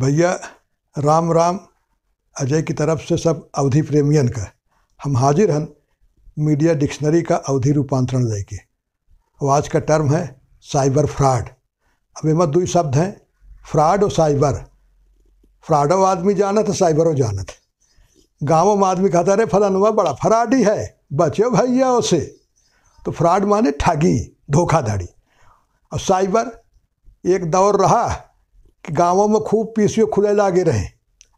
भैया राम राम अजय की तरफ से सब अवधि प्रेमियन का हम हाजिर हैं मीडिया डिक्शनरी का अवधि रूपांतरण लेके और आज का टर्म है साइबर फ्रॉड अब इमें दो शब्द हैं फ्रॉड और साइबर फ्रॉडो आदमी जानत है साइबरों जानत गाँवों में आदमी कहता रहे फलन हुआ बड़ा फ्रॉड ही है बचे भैया उसे तो फ्रॉड माने ठगी धोखाधड़ी और साइबर एक दौर रहा कि गाँवों में खूब पी सी खुले लागे रहे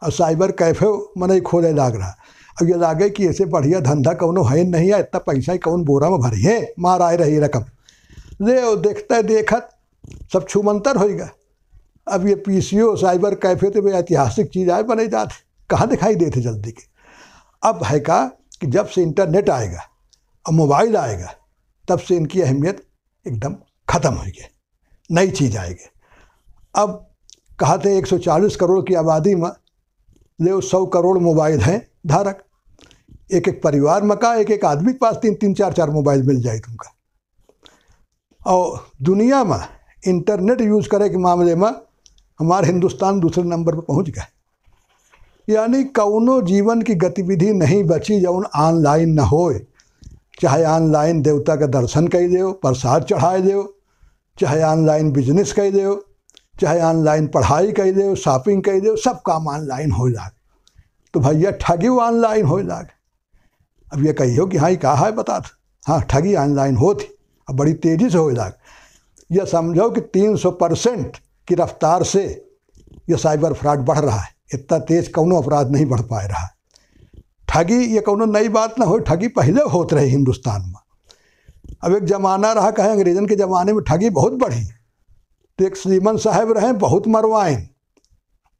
और साइबर कैफे मने खोले लाग रहा अब ये लागे कि ऐसे बढ़िया धंधा कौन है नहीं है इतना पैसा ही कौन बोरा में भरी है मार आए रही रकम ले और देखता है देखत सब छुमंतर होएगा अब ये P C O cyber cafe तो भाई ऐतिहासिक चीज़ आए बने जाते कहाँ दिखाई देते जल्दी के अब है का कि जब से इंटरनेट आएगा और मोबाइल आएगा तब से इनकी अहमियत एकदम ख़त्म होगी नई चीज़ आएगी अब कहा थे 140 करोड़ की आबादी में ले सौ करोड़ मोबाइल हैं धारक एक एक परिवार में का एक एक आदमी के पास तीन तीन चार चार मोबाइल मिल जाए तुमका और दुनिया में इंटरनेट यूज करे के मामले में हमारे हिंदुस्तान दूसरे नंबर पर पहुंच गए यानी कौनों जीवन की गतिविधि नहीं बची जौन ऑनलाइन न हो चाहे ऑनलाइन देवता का दर्शन कर दो प्रसाद चढ़ाए दो चाहे ऑनलाइन बिजनेस कर दो चाहे ऑनलाइन पढ़ाई कर दे शॉपिंग कर दे सब काम ऑनलाइन हो जाए तो भैया ठगी ऑनलाइन हो जाए अब ये कहियो कि हाँ ये कहा है बता हाँ ठगी ऑनलाइन होती अब बड़ी तेज़ी से हो जाए यह समझो कि 300 परसेंट की रफ्तार से यह साइबर फ्रॉड बढ़ रहा है इतना तेज़ कौनों अपराध नहीं बढ़ पाए रहा है ठगी ये कौनों नई बात ना हो ठगी पहले होत रही हिंदुस्तान में अब एक ज़माना रहा कहे अंग्रेज़न के ज़माने में ठगी बहुत बढ़ी तो एक श्रीमन साहब रहे बहुत मरवाए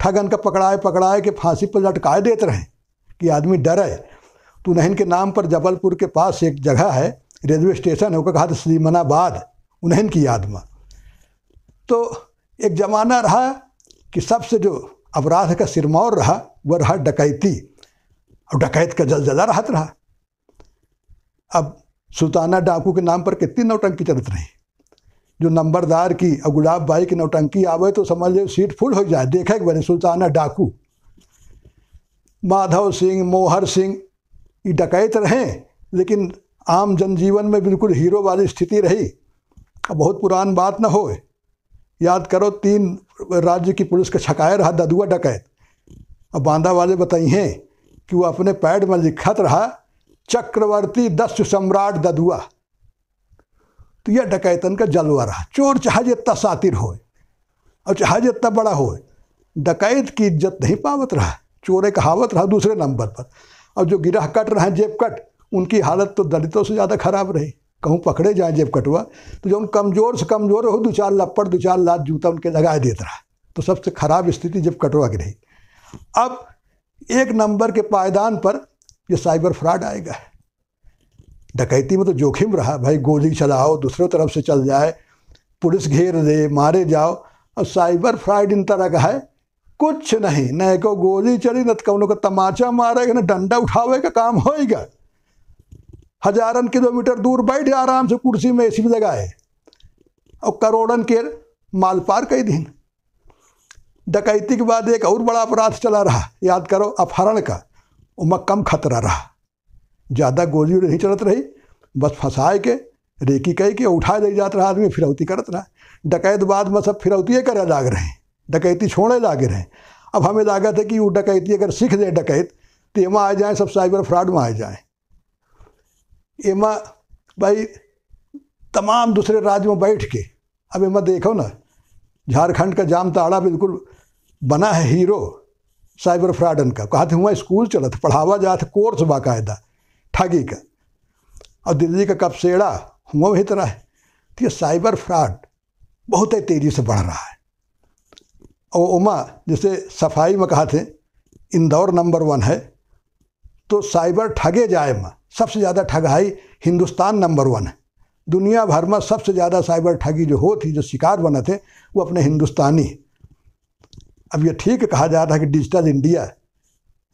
ठगन का पकड़ाए पकड़ाए के फांसी पर लटकाए देते रहें कि आदमी डरे तो उन्हें के नाम पर जबलपुर के पास एक जगह है रेलवे स्टेशन है उसका कहा था श्रीमनाबाद उन्हें की याद में तो एक ज़माना रहा कि सबसे जो अपराध का सिरमौर रहा वह रहा डकैती और डकैत का जलजला राहत रहा अब सुल्ताना डाकू के नाम पर कितनी नौटंकी चलत रही जो नंबरदार की और गुलाब बाई की नौटंकी आवे तो समझ लो सीट फुल हो जाए देखा एक बार सुल्ताना डाकू माधव सिंह मोहर सिंह ये डकैत रहे लेकिन आम जनजीवन में बिल्कुल हीरो वाली स्थिति रही अब बहुत पुरान बात ना हो याद करो तीन राज्य की पुलिस का छकाया रहा ददुआ डकैत और बांदा वाले बताई हैं कि वो अपने पैड में लिखत रहा चक्रवर्ती दस्यु सम्राट ददुआ तो यह डकैतन का जलवा रहा चोर चाहे जितना सातिर हो और चाहे जितना बड़ा हो डकैत की इज्जत नहीं पावत रहा चोरे कहावत रहा दूसरे नंबर पर और जो गिरह कट रहे हैं जेब कट उनकी हालत तो दलितों से ज़्यादा खराब रही कहूँ पकड़े जाए जेब कटुआ तो जो उन कमज़ोर से कमज़ोर हो दो चार लपड़ दो चार लात जूता उनके लगा देता रहा तो सबसे खराब स्थिति जेब कटुआ की रही अब एक नंबर के पायदान पर ये साइबर फ्रॉड आएगा डकैती में तो जोखिम रहा भाई गोली चलाओ दूसरे तरफ से चल जाए पुलिस घेर दे मारे जाओ और साइबर फ्राइड इन तरह का है कुछ नहीं न को गोली चली न कौन तो का तमाचा मारेगा न डंडा उठावे का काम होएगा हजारन किलोमीटर दूर बैठ आराम से कुर्सी में ऐसी लगाए और करोड़न के माल पार कई दिन डकैती के बाद एक और बड़ा अपराध चला रहा याद करो अपहरण का उनमें कम खतरा रहा ज़्यादा गोली नहीं चलत रही बस फंसाए के रेकी कह के उठा ले जात रहा आदमी फिरौती करत रहा डकैत बाद में सब फिरौतिए करे लाग रहे डकैती छोड़े लागे रहे अब हमें लागत है कि वो डकैती अगर सीख दे डकैत तो एमा आ जाए सब साइबर फ्रॉड में आ जाए एमा भाई तमाम दूसरे राज्य में बैठ के अब एमा देखो ना झारखंड का जामताड़ा बिल्कुल बना है हीरो साइबर फ्रॉडन का कहा थे हुआ स्कूल चलत पढ़ावा जाता कोर्स बाकायदा ठगी का और दिल्ली का सेड़ा हुआ वही तरह है तो ये साइबर फ्रॉड बहुत ही तेज़ी से बढ़ रहा है और उमा जैसे सफाई में कहा थे इंदौर नंबर वन है तो साइबर ठगे जाए में सबसे ज़्यादा ठगाई हिंदुस्तान नंबर वन है दुनिया भर में सबसे ज़्यादा साइबर ठगी जो हो थी जो शिकार बने थे वो अपने हिंदुस्तानी अब ये ठीक कहा जा रहा है कि डिजिटल इंडिया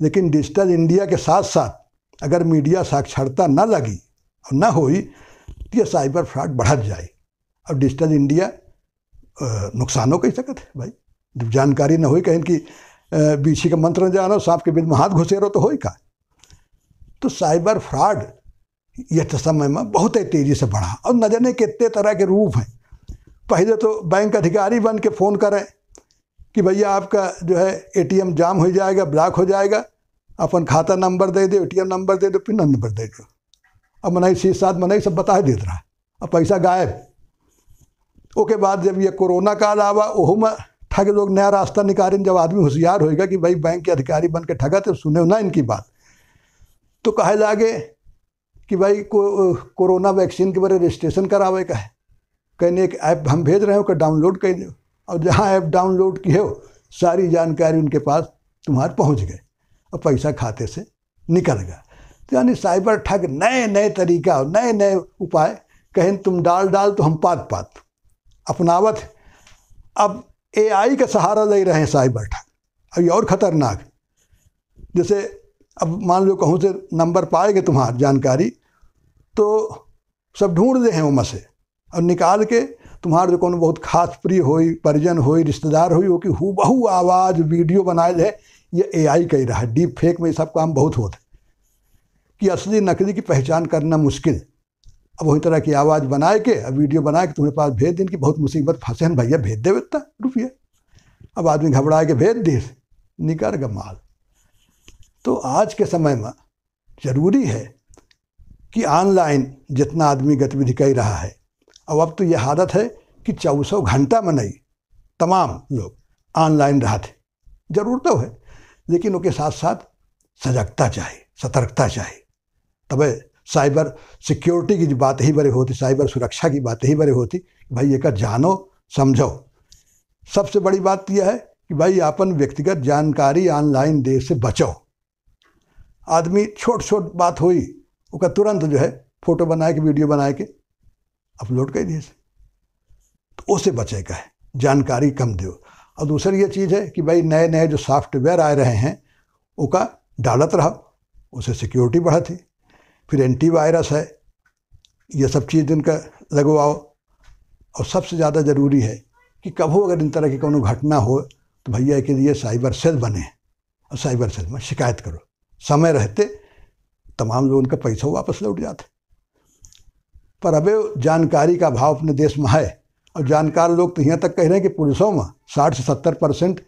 लेकिन डिजिटल इंडिया के साथ साथ अगर मीडिया साक्षरता न लगी और न हो तो ये साइबर फ्रॉड बढ़त जाए और डिजिटल इंडिया नुकसानों कह सकत है भाई जब जानकारी न हुई कहीं कि बीछी का मंत्र न जानो सांप के बिल में हाथ घुसे रहो तो हो का तो साइबर फ्रॉड यह समय में बहुत ही तेज़ी से बढ़ा और न जाने कितने तरह के रूप हैं पहले तो बैंक अधिकारी बन के फ़ोन करें कि भैया आपका जो है एटीएम जाम हो जाएगा ब्लॉक हो जाएगा अपन खाता नंबर दे दो ए नंबर दे दो पिन नंबर दे दो अब मनाई सी साथ मनाई सब बता दे रहा अब पैसा गायब ओके बाद जब ये कोरोना काल आवा ओह में ठग लोग नया रास्ता निकालें जब आदमी होशियार होएगा कि भाई बैंक के अधिकारी बन के ठगा तो सुने ना इनकी बात तो कहे लागे कि भाई को, कोरोना वैक्सीन के बारे रजिस्ट्रेशन करावे का है कहने एक ऐप हम भेज रहे हो कि डाउनलोड कर लो और जहाँ ऐप डाउनलोड किए हो सारी जानकारी उनके पास तुम्हारे पहुँच गए और पैसा खाते से निकल गया तो यानी साइबर ठग नए नए तरीका नए नए उपाय कहें तुम डाल डाल तो हम पात पात अपनावत अब एआई का सहारा ले रहे हैं साइबर ठग अब और ख़तरनाक जैसे अब मान लो कहूँ से नंबर पाएगा तुम्हारा जानकारी तो सब ढूंढ दे हैं उम से और निकाल के तुम्हारे जो कौन बहुत खास प्रिय हो परिजन हो रिश्तेदार हो कि हु बहु आवाज़ वीडियो बनाए जाए ये एआई आई ही रहा डीप फेक में सब काम बहुत होते कि असली नकली की पहचान करना मुश्किल अब वही तरह की आवाज़ बना के अब वीडियो बना के तुम्हारे पास भेज दें कि बहुत मुसीबत फंसे हैं भैया भेज दे इतना रुपये अब आदमी घबरा के भेज दे निकर का माल तो आज के समय में जरूरी है कि ऑनलाइन जितना आदमी गतिविधि कर रहा है अब अब तो यह हालत है कि चौबीसों घंटा में नहीं तमाम लोग ऑनलाइन रहा थे जरूर तो है लेकिन उसके साथ साथ सजगता चाहिए सतर्कता चाहिए तब साइबर सिक्योरिटी की बात ही बड़े होती साइबर सुरक्षा की बात ही बड़े होती भाई एक जानो समझो सबसे बड़ी बात यह है कि भाई अपन व्यक्तिगत जानकारी ऑनलाइन दे से बचो आदमी छोट छोट बात हुई उसका तुरंत जो है फोटो बना के वीडियो बना के अपलोड कर दिए तो बचे बचेगा है जानकारी कम दो और दूसरी ये चीज़ है कि भाई नए नए जो सॉफ्टवेयर आ रहे हैं उनका डालत रहा उसे सिक्योरिटी बढ़ा थी फिर एंटी वायरस है ये सब चीज़ इनका लगवाओ और सबसे ज़्यादा ज़रूरी है कि कभी अगर इन तरह की कोई घटना हो तो भैया के लिए साइबर सेल बने और साइबर सेल में शिकायत करो समय रहते तमाम लोग उनका पैसा वापस लौट जाते पर अब जानकारी का अभाव अपने देश में है और जानकार लोग तो यहाँ तक कह रहे हैं कि पुलिसों में साठ से सत्तर परसेंट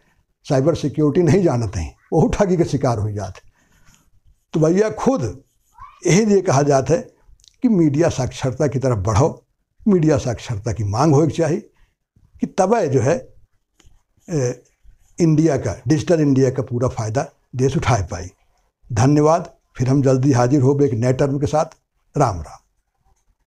साइबर सिक्योरिटी नहीं जानते हैं वह ठगी के शिकार हो जाते तो भैया खुद यही लिए कहा जाता है कि मीडिया साक्षरता की तरफ बढ़ो मीडिया साक्षरता की मांग हो चाहिए कि तब जो है ए, इंडिया का डिजिटल इंडिया का पूरा फ़ायदा देश उठा पाए धन्यवाद फिर हम जल्दी हाजिर हो एक नए टर्म के साथ राम राम